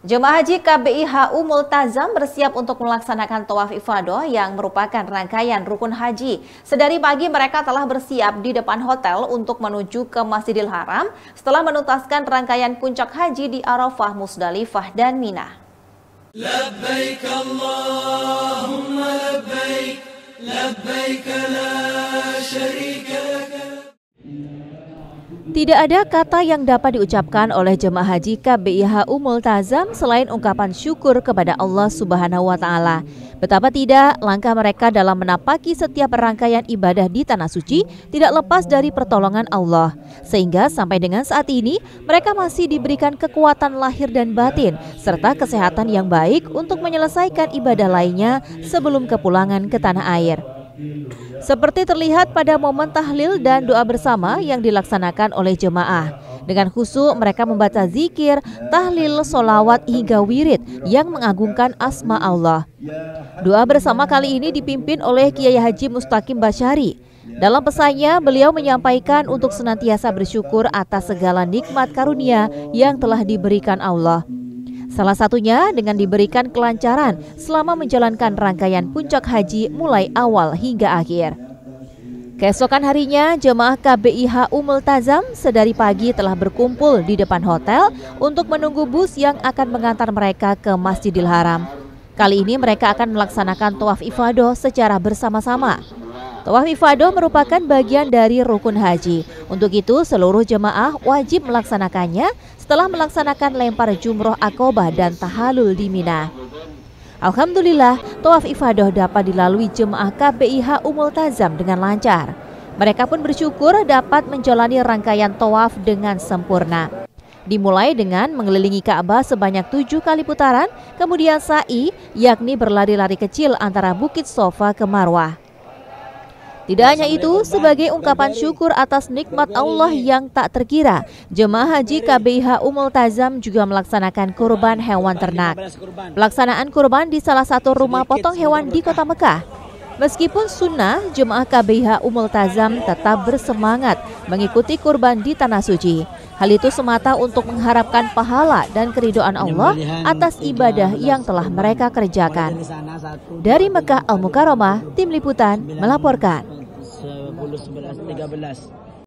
Jemaah Haji KBIHU Multazam bersiap untuk melaksanakan tawaf ifadah yang merupakan rangkaian rukun haji. Sedari pagi mereka telah bersiap di depan hotel untuk menuju ke Masjidil Haram setelah menuntaskan rangkaian puncak haji di Arafah, Musdalifah dan Mina. لبيك اللهم لبيك لبيك tidak ada kata yang dapat diucapkan oleh jemaah haji KBIH Umul Tazam selain ungkapan syukur kepada Allah Subhanahu wa taala. Betapa tidak langkah mereka dalam menapaki setiap rangkaian ibadah di tanah suci tidak lepas dari pertolongan Allah. Sehingga sampai dengan saat ini mereka masih diberikan kekuatan lahir dan batin serta kesehatan yang baik untuk menyelesaikan ibadah lainnya sebelum kepulangan ke tanah air. Seperti terlihat pada momen tahlil dan doa bersama yang dilaksanakan oleh jemaah. Dengan khusus mereka membaca zikir, tahlil, solawat hingga wirid yang mengagungkan asma Allah. Doa bersama kali ini dipimpin oleh Kiai Haji Mustaqim Basyari. Dalam pesannya, beliau menyampaikan untuk senantiasa bersyukur atas segala nikmat karunia yang telah diberikan Allah Salah satunya dengan diberikan kelancaran selama menjalankan rangkaian puncak haji mulai awal hingga akhir. Keesokan harinya, jemaah KBIH Umul Tazam sedari pagi telah berkumpul di depan hotel untuk menunggu bus yang akan mengantar mereka ke Masjidil Haram. Kali ini mereka akan melaksanakan tawaf ifado secara bersama-sama. Tawaf ifadah merupakan bagian dari rukun haji. Untuk itu, seluruh jemaah wajib melaksanakannya setelah melaksanakan lempar jumroh akobah dan tahalul di Mina. Alhamdulillah, tawaf ifadah dapat dilalui jemaah KBIH Umul Tazam dengan lancar. Mereka pun bersyukur dapat menjalani rangkaian tawaf dengan sempurna. Dimulai dengan mengelilingi Ka'bah sebanyak tujuh kali putaran, kemudian sa'i, yakni berlari-lari kecil antara Bukit Sofa ke Marwah. Tidak hanya itu, sebagai ungkapan syukur atas nikmat Allah yang tak terkira, jemaah haji KBIH Umul Tazam juga melaksanakan kurban hewan ternak. Pelaksanaan kurban di salah satu rumah potong hewan di kota Mekah Meskipun sunnah, jemaah KBH Umul Tazam tetap bersemangat mengikuti kurban di Tanah Suci. Hal itu semata untuk mengharapkan pahala dan keridoan Allah atas ibadah yang telah mereka kerjakan. Dari Mekah Al-Mukarramah, Tim Liputan melaporkan.